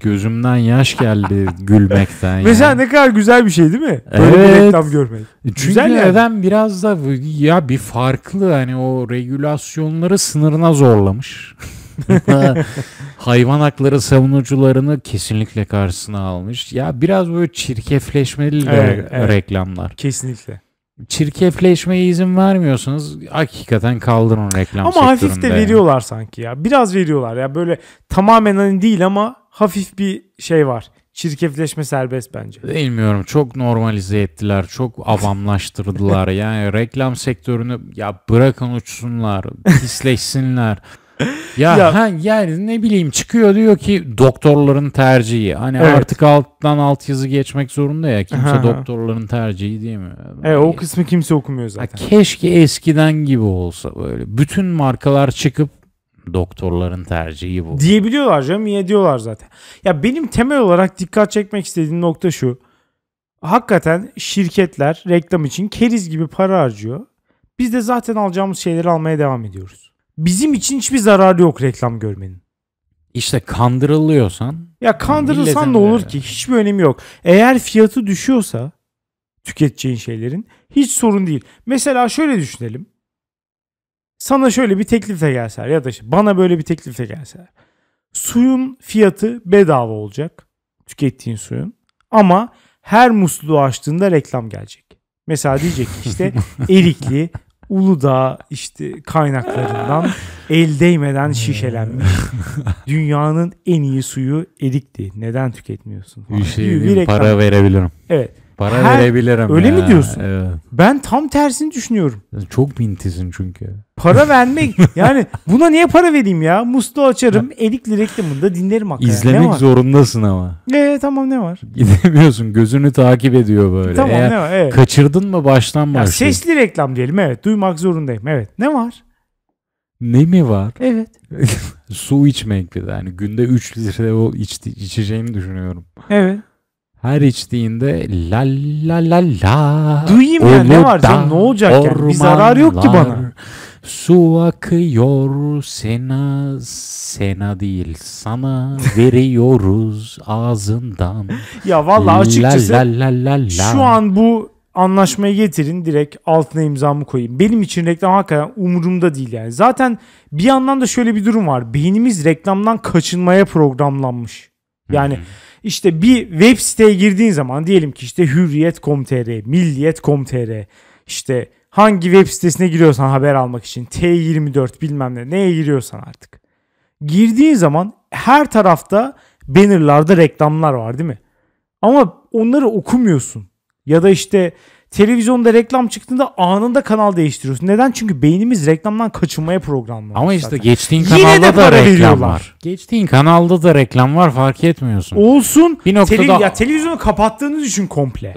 S2: gözümden yaş geldi gülmekten. Yani. Mesela ne
S1: kadar güzel bir şey değil mi? Böyle evet. bir reklam görmek. Çünkü güzel yani.
S2: neden biraz da ya bir farklı hani o regülasyonları sınırına zorlamış. Hayvan hakları savunucularını kesinlikle karşısına almış. Ya biraz böyle çirkefleşmeli evet, evet. reklamlar. Kesinlikle
S1: çirkefleşmeye izin vermiyorsunuz.
S2: Hakikaten kaldırın reklam Ama hafif de veriyorlar sanki
S1: ya. Biraz veriyorlar ya. Böyle tamamen hani değil ama hafif bir şey var. Çirkefleşme serbest bence.
S2: Bilmiyorum. Çok normalize ettiler. Çok avamlaştırdılar. yani reklam sektörünü ya bırakın uçsunlar. Pisleşsinler ya, ya ha, yani ne bileyim çıkıyor diyor ki doktorların tercihi. Hani evet. artık alttan alt yazı geçmek zorunda ya. Kimse ha, doktorların tercihi değil
S1: mi? E, o kısmı kimse okumuyor zaten. Ha, keşke eskiden
S2: gibi olsa böyle. Bütün markalar çıkıp doktorların tercihi bu.
S1: Diyebiliyorlar canım niye diyorlar zaten. Ya benim temel olarak dikkat çekmek istediğim nokta şu. Hakikaten şirketler reklam için keriz gibi para harcıyor. Biz de zaten alacağımız şeyleri almaya devam ediyoruz bizim için hiçbir zarar yok reklam görmenin. İşte kandırılıyorsan. Ya kandırılsan ne olur ki hiçbir önemi yok. Eğer fiyatı düşüyorsa tüketeceğin şeylerin hiç sorun değil. Mesela şöyle düşünelim. Sana şöyle bir teklife gelseler ya da işte bana böyle bir teklife gelseler. Suyun fiyatı bedava olacak. Tükettiğin suyun. Ama her musluğu açtığında reklam gelecek. Mesela diyecek ki işte erikli Uludağ işte kaynaklarından el değmeden hmm. şişelenmiş dünyanın en iyi suyu Edik'ti. Neden tüketmiyorsun? Bir şey diyeyim, para verebilirim. Evet. Para Her, verebilirim Öyle ya. mi diyorsun? Evet. Ben tam tersini düşünüyorum. Çok mintisin çünkü. Para vermek yani buna niye para vereyim ya? Musluğu açarım elikli reklamında dinlerim hakikaten. İzlemek zorundasın ama. Eee tamam ne var?
S2: Gidemiyorsun gözünü takip ediyor böyle. Tamam Eğer ne var? Evet. Kaçırdın mı baştan başlıyor. Sesli
S1: reklam diyelim evet duymak zorundayım evet. Ne var?
S2: Ne mi var? Evet. Su içmek bir de yani günde 3 litre o iç, içeceğimi düşünüyorum. Evet her içtiğinde la la la la. Duyayım ya ne var canım ne olacak yani bir zarar yok ki bana. Su akıyor sena sena değil sana veriyoruz ağzından. Ya vallahi açıkçası la, la, la, la, la. şu
S1: an bu anlaşmayı getirin direkt altına imzamı koyayım. Benim için reklam hakikaten umurumda değil yani. Zaten bir yandan da şöyle bir durum var. Beynimiz reklamdan kaçınmaya programlanmış. Yani Hı-hı. işte bir web siteye girdiğin zaman diyelim ki işte hürriyet.com.tr, milliyet.com.tr işte hangi web sitesine giriyorsan haber almak için T24 bilmem ne neye giriyorsan artık. Girdiğin zaman her tarafta bannerlarda reklamlar var değil mi? Ama onları okumuyorsun. Ya da işte televizyonda reklam çıktığında anında kanal değiştiriyorsun. Neden? Çünkü beynimiz reklamdan kaçınmaya programlanmış.
S2: Ama işte zaten. geçtiğin kanalda Yine de da reklam veriyorlar. var. Geçtiğin kanalda da reklam var fark etmiyorsun.
S1: Olsun. Bir noktada- Tele- ya televizyonu kapattığınız için komple.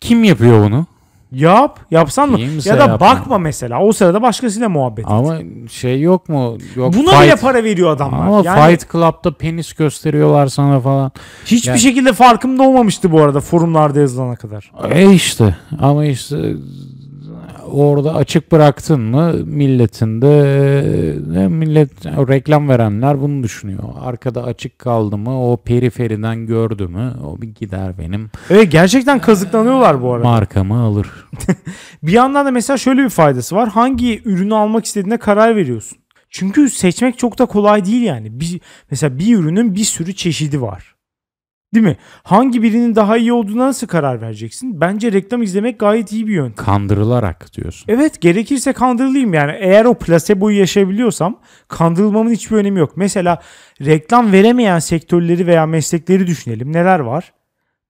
S2: Kim yapıyor bunu? Yap. Yapsan mı? Kimse ya da yapma. bakma
S1: mesela. O sırada başkasıyla muhabbet
S2: Ama et. şey yok mu? Yok, Buna fight. bile para veriyor adamlar. Ama yani, Fight Club'da penis gösteriyorlar sana falan.
S1: Hiçbir yani, şekilde da olmamıştı bu arada forumlarda yazılana kadar.
S2: E işte. Ama işte orada açık bıraktın mı milletinde? de e, millet reklam verenler bunu düşünüyor. Arkada açık kaldı mı o periferiden gördü mü o bir gider benim.
S1: Evet gerçekten kazıklanıyorlar bu arada. Markamı alır. bir yandan da mesela şöyle bir faydası var. Hangi ürünü almak istediğine karar veriyorsun. Çünkü seçmek çok da kolay değil yani. Bir, mesela bir ürünün bir sürü çeşidi var. Değil mi? Hangi birinin daha iyi olduğuna nasıl karar vereceksin? Bence reklam izlemek gayet iyi bir yön.
S2: Kandırılarak diyorsun.
S1: Evet gerekirse kandırılayım yani. Eğer o plaseboyu yaşayabiliyorsam kandırılmamın hiçbir önemi yok. Mesela reklam veremeyen sektörleri veya meslekleri düşünelim. Neler var?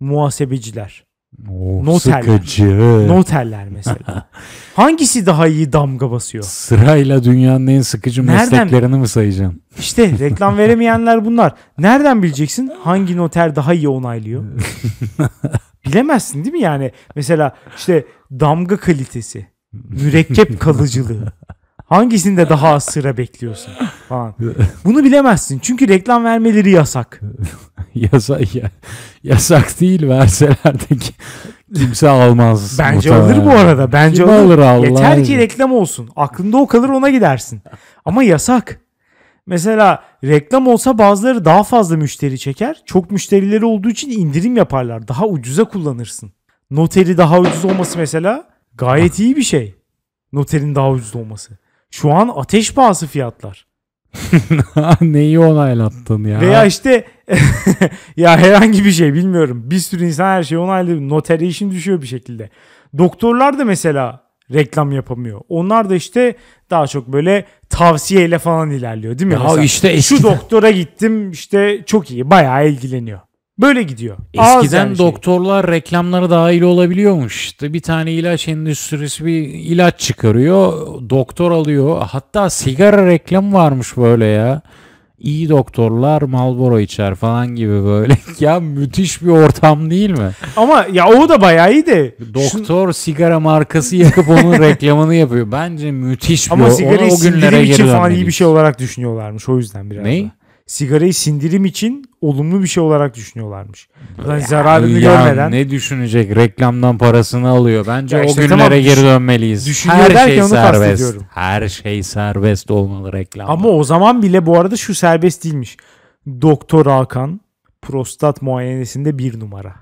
S1: Muhasebeciler, Oh, noteller. Sıkıcı. Noteller mesela. Hangisi daha iyi damga basıyor?
S2: Sırayla dünyanın en sıkıcı Nereden? mesleklerini mi sayacağım?
S1: İşte reklam veremeyenler bunlar. Nereden bileceksin hangi noter daha iyi onaylıyor? Bilemezsin değil mi yani? Mesela işte damga kalitesi, mürekkep kalıcılığı. Hangisinde daha az sıra bekliyorsun? falan. Bunu bilemezsin çünkü reklam vermeleri yasak.
S2: Yasa, ya, yasak değil verseler de ki, kimse almaz. Bence muhtemelen. alır bu arada. Bence Kim alır. alır Allah Yeter ki
S1: reklam olsun. Aklında o kalır ona gidersin. Ama yasak. Mesela reklam olsa bazıları daha fazla müşteri çeker. Çok müşterileri olduğu için indirim yaparlar. Daha ucuza kullanırsın. Noteri daha ucuz olması mesela gayet iyi bir şey. Noterin daha ucuz olması. Şu an ateş pahası fiyatlar.
S2: Neyi onaylattın ya? Veya işte
S1: ya herhangi bir şey bilmiyorum. Bir sürü insan her şeyi onaylıyor. Notere işin düşüyor bir şekilde. Doktorlar da mesela reklam yapamıyor. Onlar da işte daha çok böyle tavsiyeyle falan ilerliyor değil mi? Ya mesela işte eskiden... şu doktora gittim işte çok iyi bayağı ilgileniyor. Böyle gidiyor. Eskiden yani
S2: şey. doktorlar şey. reklamlara dahil olabiliyormuş. İşte bir tane ilaç endüstrisi bir ilaç çıkarıyor. Doktor alıyor. Hatta sigara reklamı varmış böyle ya. İyi doktorlar Marlboro içer falan gibi böyle. ya müthiş bir ortam değil mi?
S1: Ama ya o da bayağı iyi de. Doktor Şu... sigara markası yakıp onun
S2: reklamını yapıyor. Bence müthiş Ama sigarayı o, o günlere için falan iyi bir
S1: şey olarak düşünüyorlarmış o yüzden biraz. Ne? Da sigarayı sindirim için olumlu bir şey olarak düşünüyorlarmış. Yani zararını ya görmeden. Ne düşünecek?
S2: Reklamdan parasını alıyor. Bence işte o günlere tamam, geri dönmeliyiz. Her şey serbest. Her şey serbest olmalı reklam.
S1: Ama o zaman bile bu arada şu serbest değilmiş. Doktor Hakan prostat muayenesinde bir numara.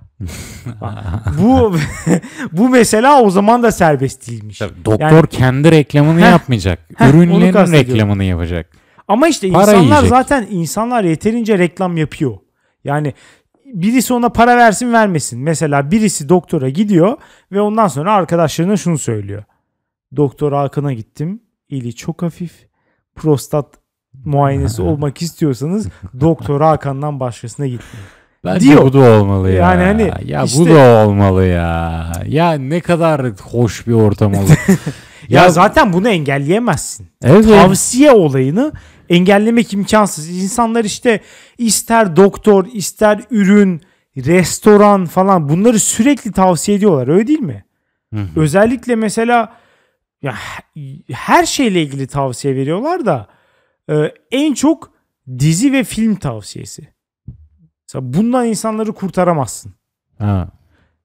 S1: bu bu mesela o zaman da serbest değilmiş. Tabii, doktor yani, kendi reklamını heh, yapmayacak. Ürünlerin reklamını
S2: yapacak. Ama işte para insanlar yiyecek.
S1: zaten insanlar yeterince reklam yapıyor. Yani birisi ona para versin vermesin. Mesela birisi doktora gidiyor ve ondan sonra arkadaşlarına şunu söylüyor. Doktor Hakan'a gittim. Eli çok hafif. Prostat muayenesi olmak istiyorsanız doktor Hakan'dan başkasına gitmeyin. Bence diyor. bu da olmalı ya. Yani hani ya işte... bu da
S2: olmalı ya.
S1: Ya ne kadar
S2: hoş bir ortam olur.
S1: ya, ya zaten bunu engelleyemezsin. Evet. Tavsiye olayını engellemek imkansız. İnsanlar işte ister doktor, ister ürün, restoran falan bunları sürekli tavsiye ediyorlar. Öyle değil mi? Hı hı. Özellikle mesela ya her şeyle ilgili tavsiye veriyorlar da e, en çok dizi ve film tavsiyesi. Mesela bundan insanları kurtaramazsın. Ha.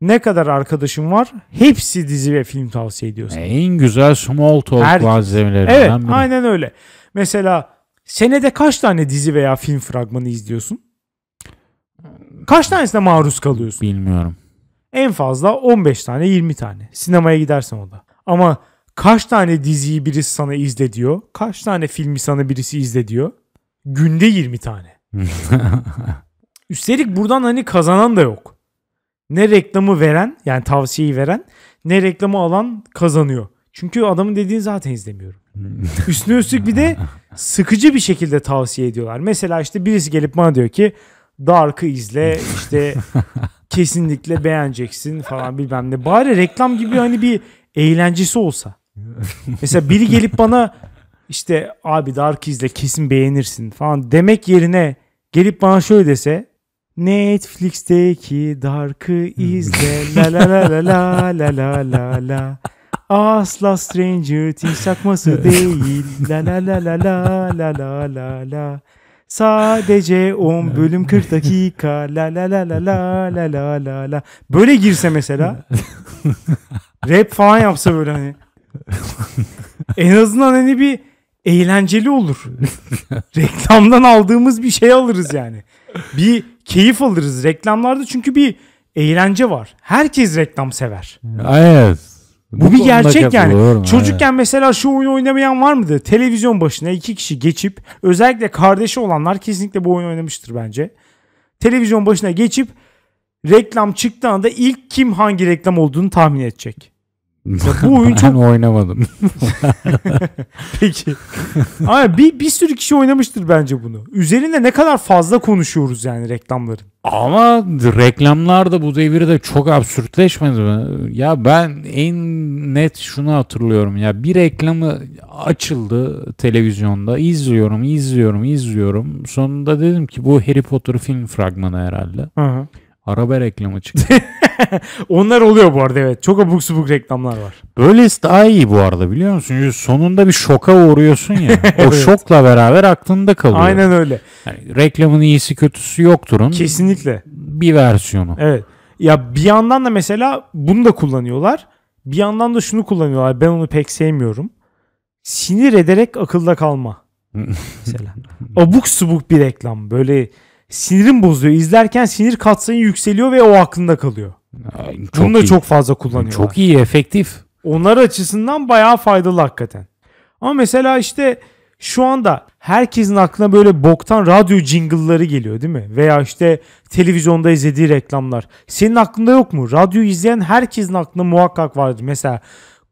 S1: Ne kadar arkadaşım var? Hepsi dizi ve film tavsiye ediyorsun. E,
S2: en güzel small talk malzemelerinden Evet,
S1: aynen öyle. Mesela senede kaç tane dizi veya film fragmanı izliyorsun? Kaç tanesine maruz kalıyorsun? Bilmiyorum. En fazla 15 tane 20 tane. Sinemaya gidersen o da. Ama kaç tane diziyi birisi sana izle diyor? Kaç tane filmi sana birisi izle diyor? Günde 20 tane. Üstelik buradan hani kazanan da yok. Ne reklamı veren yani tavsiyeyi veren ne reklamı alan kazanıyor. Çünkü adamın dediğini zaten izlemiyorum. Üstüne üstlük bir de sıkıcı bir şekilde tavsiye ediyorlar. Mesela işte birisi gelip bana diyor ki Dark'ı izle işte kesinlikle beğeneceksin falan bilmem ne. Bari reklam gibi hani bir eğlencesi olsa. Mesela biri gelip bana işte abi Dark izle kesin beğenirsin falan demek yerine gelip bana şöyle dese Netflix'teki Dark'ı izle la la la la la la la la la Asla Stranger Things çakması değil. La la la la la la la la la. Sadece 10 bölüm 40 dakika. La la la la la la la la la. Böyle girse mesela. rap falan yapsa böyle hani. en azından hani bir eğlenceli olur. Reklamdan aldığımız bir şey alırız yani. Bir keyif alırız reklamlarda çünkü bir eğlence var. Herkes reklam sever. Evet. Bu, bu bir gerçek yani. Çocukken evet. mesela şu oyunu oynamayan var mıydı? Televizyon başına iki kişi geçip özellikle kardeşi olanlar kesinlikle bu oyunu oynamıştır bence. Televizyon başına geçip reklam çıktığında ilk kim hangi reklam olduğunu tahmin edecek.
S2: Mesela bu oyun çok... oynamadım.
S1: Peki. Ama bir, bir sürü kişi oynamıştır bence bunu. Üzerinde ne kadar fazla konuşuyoruz yani reklamların.
S2: Ama reklamlar da bu devirde çok absürtleşmedi mi? Ya ben en net şunu hatırlıyorum. Ya bir reklamı açıldı televizyonda. izliyorum, izliyorum, izliyorum. Sonunda dedim ki bu Harry Potter film fragmanı herhalde.
S1: Hı hı. Araba reklamı çıktı. Onlar oluyor bu arada evet. Çok abuk subuk reklamlar var.
S2: Böylesi daha iyi bu arada biliyor musun? Çünkü sonunda bir şoka uğruyorsun ya. O şokla beraber aklında kalıyor. Aynen öyle. Yani reklamın iyisi kötüsü yokturun. Kesinlikle. Bir versiyonu.
S1: Evet. Ya bir yandan da mesela bunu da kullanıyorlar. Bir yandan da şunu kullanıyorlar. Ben onu pek sevmiyorum. Sinir ederek akılda kalma. mesela. Abuk subuk bir reklam. Böyle sinirim bozuyor. İzlerken sinir katsayı yükseliyor ve o aklında kalıyor. Yani çok Bunu da iyi. çok fazla kullanıyor. Çok iyi, efektif. Onlar açısından bayağı faydalı hakikaten. Ama mesela işte şu anda herkesin aklına böyle boktan radyo jingle'ları geliyor değil mi? Veya işte televizyonda izlediği reklamlar. Senin aklında yok mu? Radyo izleyen herkesin aklında muhakkak vardır. Mesela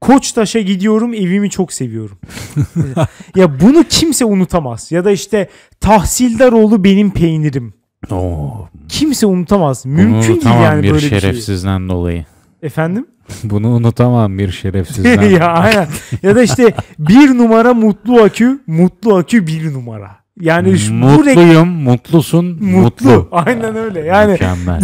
S1: Koçtaş'a gidiyorum evimi çok seviyorum. ya bunu kimse unutamaz. Ya da işte Tahsildaroğlu benim peynirim. Oo. Kimse unutamaz. Mümkün değil yani bir böyle bir şey.
S2: şerefsizden dolayı. Efendim? Bunu unutamam bir şerefsizden. ya aynen. Ya da işte
S1: bir numara mutlu akü, mutlu akü bir numara. Yani şu, Mutluyum, bu renk...
S2: mutlusun, mutlu. mutlu. Aynen öyle. Yani Mükemmel.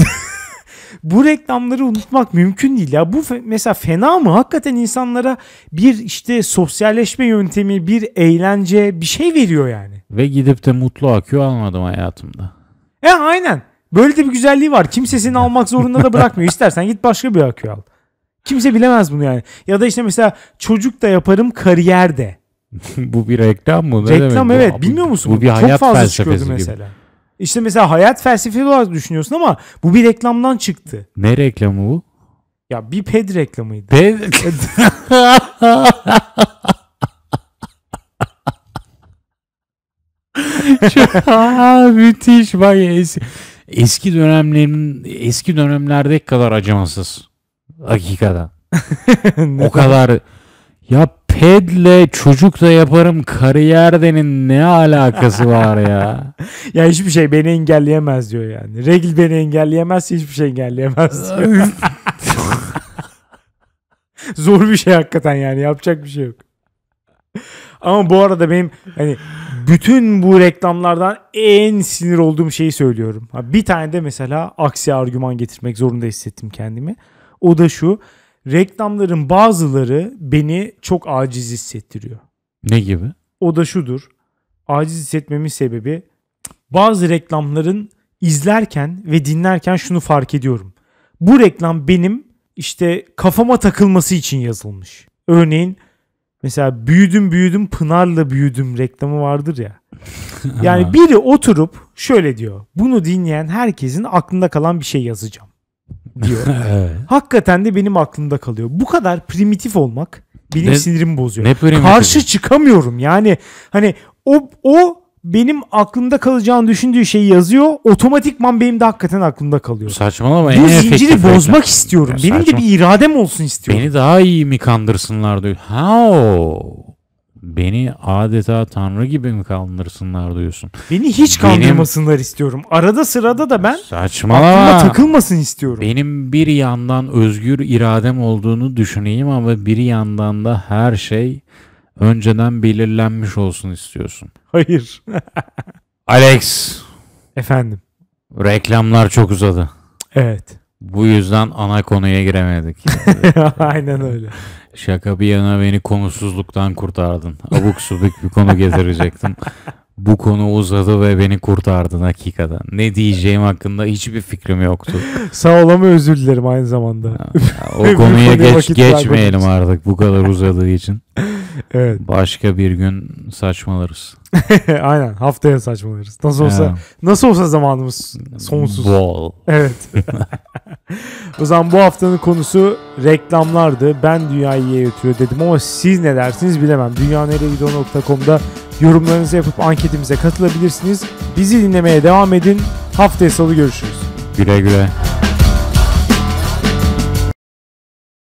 S1: Bu reklamları unutmak mümkün değil ya. Bu fe mesela fena mı? Hakikaten insanlara bir işte sosyalleşme yöntemi, bir eğlence, bir şey veriyor yani.
S2: Ve gidip de mutlu akıyor almadım hayatımda.
S1: E aynen. Böyle de bir güzelliği var. Kimse seni almak zorunda da bırakmıyor. İstersen git başka bir akü al. Kimse bilemez bunu yani. Ya da işte mesela çocuk da yaparım kariyerde.
S2: bu bir reklam mı? Ne reklam demek? evet. Bu, Bilmiyor musun? Bu bir hayat Çok fazla felsefesi gibi. mesela.
S1: İşte mesela hayat felsefi olarak düşünüyorsun ama bu bir reklamdan çıktı.
S2: Ne reklamı bu?
S1: Ya bir ped reklamıydı. Ped...
S2: Aa, müthiş bak es, eski dönemlerin eski dönemlerde kadar acımasız hakikaten o kadar ya pedle çocuk da yaparım kariyer denin
S1: ne alakası var ya? ya hiçbir şey beni engelleyemez diyor yani. Regil beni engelleyemez hiçbir şey engelleyemez diyor. Zor bir şey hakikaten yani yapacak bir şey yok. Ama bu arada benim hani bütün bu reklamlardan en sinir olduğum şeyi söylüyorum. Bir tane de mesela aksi argüman getirmek zorunda hissettim kendimi. O da şu reklamların bazıları beni çok aciz hissettiriyor. Ne gibi? O da şudur. Aciz hissetmemin sebebi bazı reklamların izlerken ve dinlerken şunu fark ediyorum. Bu reklam benim işte kafama takılması için yazılmış. Örneğin mesela büyüdüm büyüdüm Pınar'la büyüdüm reklamı vardır ya. Yani biri oturup şöyle diyor. Bunu dinleyen herkesin aklında kalan bir şey yazacağım diyor. evet. Hakikaten de benim aklımda kalıyor. Bu kadar primitif olmak benim ne, sinirimi bozuyor. Ne primitif? Karşı çıkamıyorum. Yani hani o o benim aklımda kalacağını düşündüğü şeyi yazıyor. Otomatikman benim de hakikaten aklımda kalıyor.
S2: Saçmalama. Bu zinciri bozmak efektif. istiyorum. Ya benim saçma. de bir iradem olsun istiyorum. Beni daha iyi mi kandırsınlar diyor. How? Beni adeta tanrı gibi mi kandırırsınlar diyorsun. Beni hiç kandırmasınlar
S1: benim, istiyorum. Arada sırada da ben saçmalama takılmasın
S2: istiyorum. Benim bir yandan özgür iradem olduğunu düşüneyim ama bir yandan da her şey önceden belirlenmiş olsun istiyorsun. Hayır. Alex. Efendim. Reklamlar çok uzadı. Evet. Bu yüzden ana konuya giremedik.
S1: Aynen öyle.
S2: Şaka bir yana beni konusuzluktan kurtardın. Abuk subuk bir konu getirecektim. Bu konu uzadı ve beni kurtardın hakikaten. Ne diyeceğim hakkında hiçbir fikrim yoktu.
S1: Sağ olama özür dilerim aynı zamanda. o konuya geç, geçmeyelim
S2: artık bu kadar uzadığı için. evet. Başka bir gün saçmalarız.
S1: Aynen haftaya saçmalarız. Nasıl olsa yeah. nasıl olsa zamanımız sonsuz. Bol. Evet. o zaman bu haftanın konusu reklamlardı. Ben dünyayı iyi götürüyor dedim ama siz ne dersiniz bilemem. Dünyanereyegidiyor.com'da yorumlarınızı yapıp anketimize katılabilirsiniz. Bizi dinlemeye devam edin. Haftaya salı görüşürüz.
S2: Güle güle.